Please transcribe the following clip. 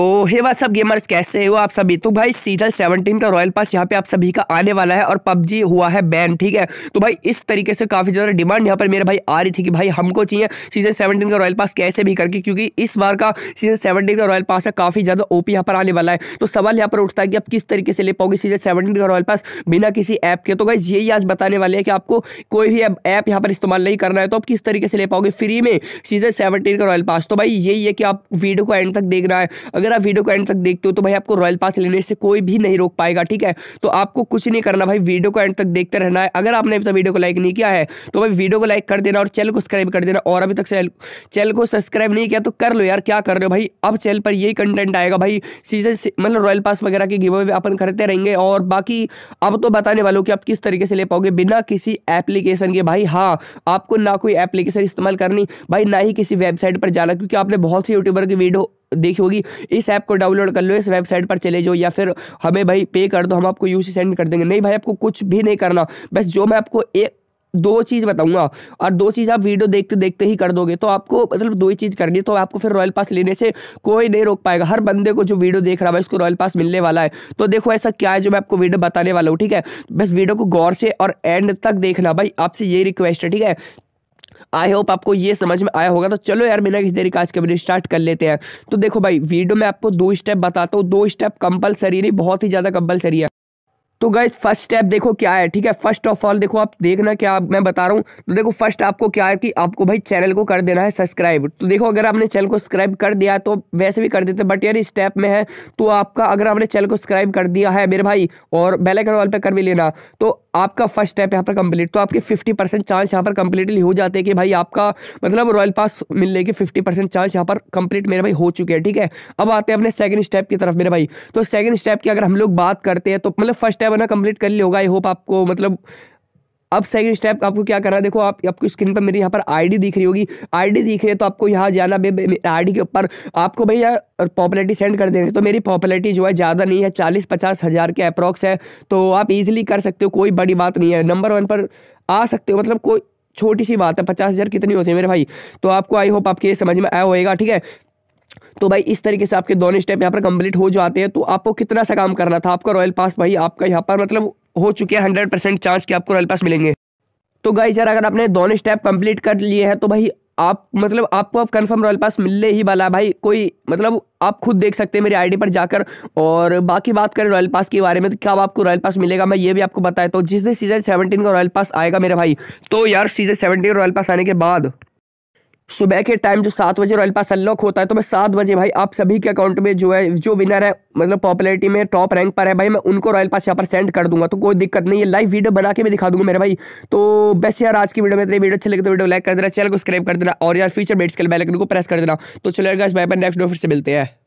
people hey what's सब gamers कैसे हो आप सभी तो भाई सीजन सेवनटीन का रॉयल पास यहाँ पे आप सभी का आने वाला है और पबजी हुआ है बैन ठीक है तो भाई इस तरीके से काफ़ी ज़्यादा डिमांड यहाँ पर मेरे भाई आ रही थी कि भाई हमको चाहिए सीजन सेवनटीन का रॉयल पास कैसे भी करके क्योंकि इस बार का सीजन सेवनटीन का रॉयल पास है काफ़ी ज़्यादा ओपी यहाँ पर आने वाला है तो सवाल यहाँ पर उठता है कि आप किस तरीके से ले पाओगे सीजन सेवनटीन का रॉयल पास बिना किसी ऐप के तो भाई यही आज बताने वाले हैं कि आपको कोई भी ऐप यहाँ पर इस्तेमाल नहीं करना है तो आप किस तरीके से ले पाओगे फ्री में सीजन सेवनटीन का रॉयल पास तो भाई यही है कि आप वीडियो को एंड तक देख रहा है अगर आप वीडियो को एंड तक देखते हो तो भाई आपको रॉयल पास लेने से कोई भी नहीं रोक पाएगा ठीक है तो आपको कुछ नहीं करना भाई वीडियो को एंड तक देखते रहना है अगर आपने अभी तक वीडियो को लाइक नहीं किया है तो भाई वीडियो को लाइक कर देना और चैनल को सब्सक्राइब कर देना और अभी तक चैनल को सब्सक्राइब नहीं किया तो कर लो यार क्या कर रहे हो भाई अब चैनल पर यही कंटेंट आएगा भाई सीजन मतलब रॉयल पास वगैरह के गिव अवे अपन करते रहेंगे और बाकी अब तो बताने वालों कि आप किस तरीके से ले पाओगे बिना किसी एप्लीकेशन के भाई हाँ आपको ना कोई एप्लीकेशन इस्तेमाल करनी भाई ना ही किसी वेबसाइट पर जाना क्योंकि आपने बहुत से यूट्यूबर की वीडियो देखी होगी इस ऐप को डाउनलोड कर लो इस वेबसाइट पर चले जाओ या फिर हमें भाई पे कर दो हम आपको यू सेंड कर देंगे नहीं भाई आपको कुछ भी नहीं करना बस जो मैं आपको एक दो चीज़ बताऊंगा और दो चीज़ आप वीडियो देखते देखते ही कर दोगे तो आपको मतलब दो ही चीज़ करनी है तो आपको फिर रॉयल पास लेने से कोई नहीं रोक पाएगा हर बंदे को जो वीडियो देख रहा है उसको रॉयल पास मिलने वाला है तो देखो ऐसा क्या है जो मैं आपको वीडियो बताने वाला हूँ ठीक है बस वीडियो को गौर से और एंड तक देखना भाई आपसे ये रिक्वेस्ट है ठीक है आई होप आपको ये समझ में आया होगा तो चलो यार बिना किसी तरीके का आज के वीडियो स्टार्ट कर लेते हैं तो देखो भाई वीडियो में आपको दो स्टेप बताता हूँ दो स्टेप कंपलसरी नहीं बहुत ही ज़्यादा कंपलसरी है तो गाइज फर्स्ट स्टेप देखो क्या है ठीक है फर्स्ट ऑफ ऑल देखो आप देखना क्या मैं बता रहा हूँ तो देखो फर्स्ट आपको क्या है कि आपको भाई चैनल को कर देना है सब्सक्राइब तो देखो अगर आपने चैनल को सब्सक्राइब कर दिया तो वैसे भी कर देते बट यार स्टेप में है तो आपका अगर आपने चैनल को सब्सक्राइब कर दिया है मेरे भाई और बेलाइकन वाल पर कर भी लेना तो आपका फर्स्ट स्टेप यहाँ पर कंप्लीट तो आपके फिफ्टी परसेंट चांस यहाँ पर कंप्लीटली हो जाते हैं कि भाई आपका मतलब रॉयल पास मिलने के फिफ्टी परसेंट चांस यहाँ पर कंप्लीट मेरे भाई हो चुके हैं ठीक है अब आते हैं अपने सेकंड स्टेप की तरफ मेरे भाई तो सेकंड स्टेप की अगर हम लोग बात करते हैं तो मतलब फर्स्ट स्टेप स्टेप है ना कंप्लीट कर लिया होगा आई होप आपको मतलब अब सेकंड स्टेप आपको क्या करना है देखो आप आपको स्क्रीन पर मेरी यहाँ पर आईडी दिख रही होगी आईडी दिख रही है तो आपको यहाँ जाना आईडी के ऊपर आपको भैया पॉपुलरिटी सेंड कर देंगे तो मेरी पॉपुलरिटी जो है ज़्यादा नहीं है चालीस पचास हज़ार के अप्रॉक्स है तो आप इजीली कर सकते हो कोई बड़ी बात नहीं है नंबर वन पर आ सकते हो मतलब कोई छोटी सी बात है पचास हज़ार कितनी होती है मेरे भाई तो आपको आई होप आपके समझ में आया होएगा ठीक है तो भाई इस तरीके से आपके दोनों स्टेप यहाँ पर कंप्लीट हो जाते हैं तो आपको कितना सा काम करना था आपका रॉयल पास भाई आपका यहाँ पर मतलब हो चुके हैं हंड्रेड परसेंट चांस कि आपको रॉयल पास मिलेंगे तो गाइस यार अगर आपने दोनों स्टेप कंप्लीट कर लिए हैं तो भाई आप मतलब आपको अब कंफर्म रॉयल पास मिलने ही वाला है भाई कोई मतलब आप खुद देख सकते हैं मेरी आईडी पर जाकर और बाकी बात करें रॉयल पास के बारे में तो क्या आपको रॉयल पास मिलेगा मैं ये भी आपको बताया तो जिस दिन सीजन सेवनटीन का रॉयल पास आएगा मेरे भाई तो यार सीजन सेवनटीन रॉयल पास आने के बाद सुबह के टाइम जो सात बजे रॉयल पास अनलॉक होता है तो मैं सात बजे भाई आप सभी के अकाउंट में जो है जो विनर है मतलब पॉपुलरिटी में टॉप रैंक पर है भाई मैं उनको रॉयल पास यहाँ पर सेंड कर दूंगा तो कोई दिक्कत नहीं है लाइव वीडियो बना के भी दिखा दूंगा मेरे भाई तो बस यार आज की वीडियो में वीडियो अच्छे लगे तो वीडियो लाइक कर देना चैनल को सब्सक्राइब कर देना और यार फ्यूचर बेट्स के बेल को प्रेस कर देना तो चलेगा इस बाय बाय नेक्स्ट वीडियो फिर से मिलते हैं